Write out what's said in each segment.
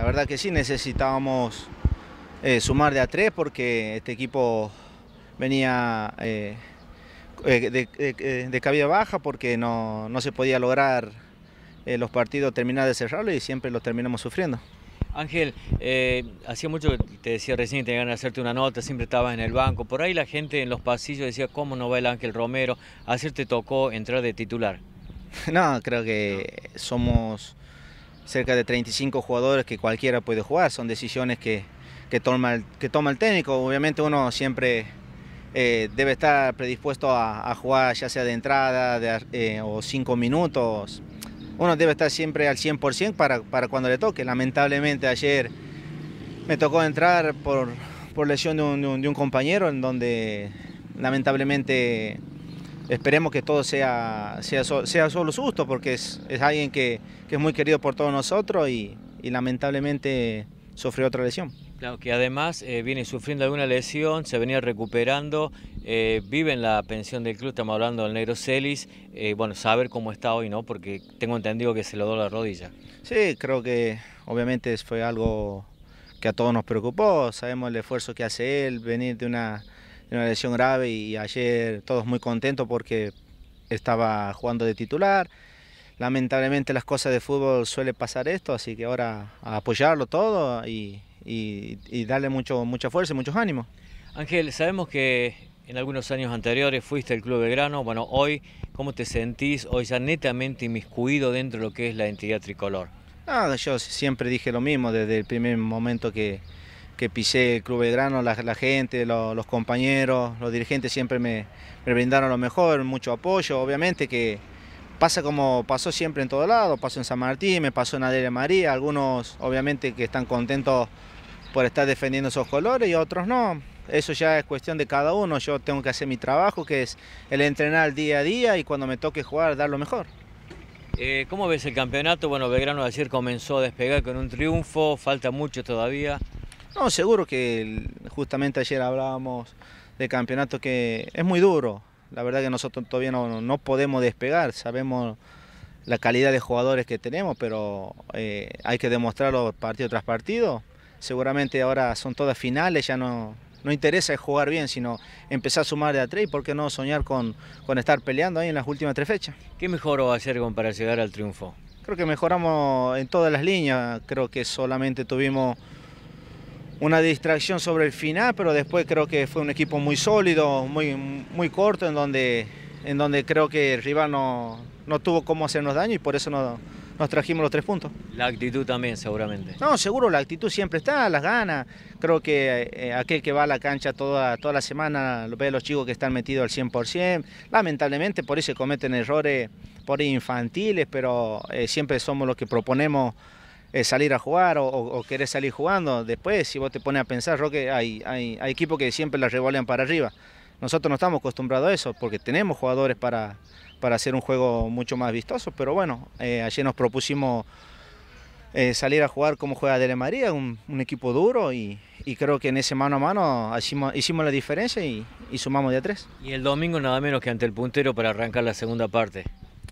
la verdad que sí necesitábamos eh, sumar de a tres porque este equipo venía eh, eh, de, de, cabida baja porque no, se podía lograr los partidos, terminar de cerrarlo y siempre los terminamos sufriendo. Ángel, hacía mucho que te decía recién que tenían que hacerte una nota, siempre estabas en el banco. Por ahí la gente en los pasillos decía, ¿cómo no va el Ángel Romero? Ayer te tocó entrar de titular. No, creo que somos cerca de 35 jugadores que cualquiera puede jugar, son decisiones que, que, toma, el, que toma el técnico. Obviamente uno siempre eh, debe estar predispuesto a, jugar ya sea de entrada eh, o cinco minutos. Uno debe estar siempre al 100% para, para cuando le toque. Lamentablemente ayer me tocó entrar por, lesión de un, de un, compañero en donde lamentablemente esperemos que todo sea, sea, sea solo susto, porque es, es alguien que, que, es muy querido por todos nosotros y, y lamentablemente sufrió otra lesión. Claro, que además eh, viene sufriendo alguna lesión, se venía recuperando, eh, vive en la pensión del club, estamos hablando del negro Celis, eh, bueno, saber cómo está hoy, ¿no? Porque tengo entendido que se lo doy la rodilla. Sí, creo que obviamente fue algo que a todos nos preocupó, sabemos el esfuerzo que hace él, venir de una una lesión grave y ayer todos muy contentos porque estaba jugando de titular. Lamentablemente las cosas de fútbol suele pasar esto, así que ahora apoyarlo todo y, darle mucho, mucha fuerza y muchos ánimos. Ángel, sabemos que en algunos años anteriores fuiste al Club Belgrano, bueno, hoy, ¿cómo te sentís? Hoy ya netamente inmiscuido dentro de lo que es la entidad tricolor. Ah, yo siempre dije lo mismo desde el primer momento que, que pisé el Club Belgrano, la, gente, los compañeros, los dirigentes siempre me, brindaron lo mejor, mucho apoyo, obviamente que pasa como pasó siempre en todo lado, pasó en San Martín, me pasó en Adela María, algunos obviamente que están contentos por estar defendiendo esos colores y otros no. Eso ya es cuestión de cada uno, yo tengo que hacer mi trabajo, que es el entrenar día a día y cuando me toque jugar dar lo mejor. Eh, ¿Cómo ves el campeonato? Bueno, Belgrano ayer comenzó a despegar con un triunfo, falta mucho todavía. No, seguro que justamente ayer hablábamos de campeonato que es muy duro. La verdad que nosotros todavía no, podemos despegar, sabemos la calidad de jugadores que tenemos, pero eh, hay que demostrarlo partido tras partido. Seguramente ahora son todas finales, ya no, no interesa jugar bien, sino empezar a sumar de a tres y por qué no soñar con, con estar peleando ahí en las últimas tres fechas. ¿Qué mejoró ayer para llegar al triunfo? Creo que mejoramos en todas las líneas, creo que solamente tuvimos una distracción sobre el final, pero después creo que fue un equipo muy sólido, muy, muy corto, en donde, en donde creo que el rival no, tuvo cómo hacernos daño y por eso no, nos trajimos los tres puntos. La actitud también, seguramente. No, seguro, la actitud siempre está, las ganas. Creo que eh, aquel que va a la cancha toda, toda la semana ve a los chicos que están metidos al 100%. Lamentablemente, por ahí se cometen errores por infantiles, pero eh, siempre somos los que proponemos eh, salir a jugar o, o, querer salir jugando. Después, si vos te pones a pensar, Roque, hay, hay, hay equipos que siempre la revolean para arriba. Nosotros no estamos acostumbrados a eso porque tenemos jugadores para, para hacer un juego mucho más vistoso, pero bueno, eh, ayer nos propusimos eh, salir a jugar como juega Dele María, un, equipo duro y, y, creo que en ese mano a mano hicimos, hicimos la diferencia y, sumamos de tres. Y el domingo nada menos que ante el puntero para arrancar la segunda parte.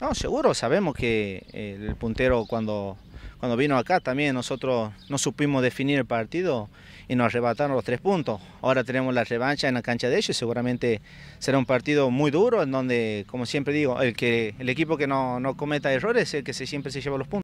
No, seguro, sabemos que el puntero cuando cuando vino acá también nosotros no supimos definir el partido y nos arrebataron los tres puntos. Ahora tenemos la revancha en la cancha de ellos y seguramente será un partido muy duro en donde, como siempre digo, el, que, el equipo que no, cometa errores es el que siempre se lleva los puntos.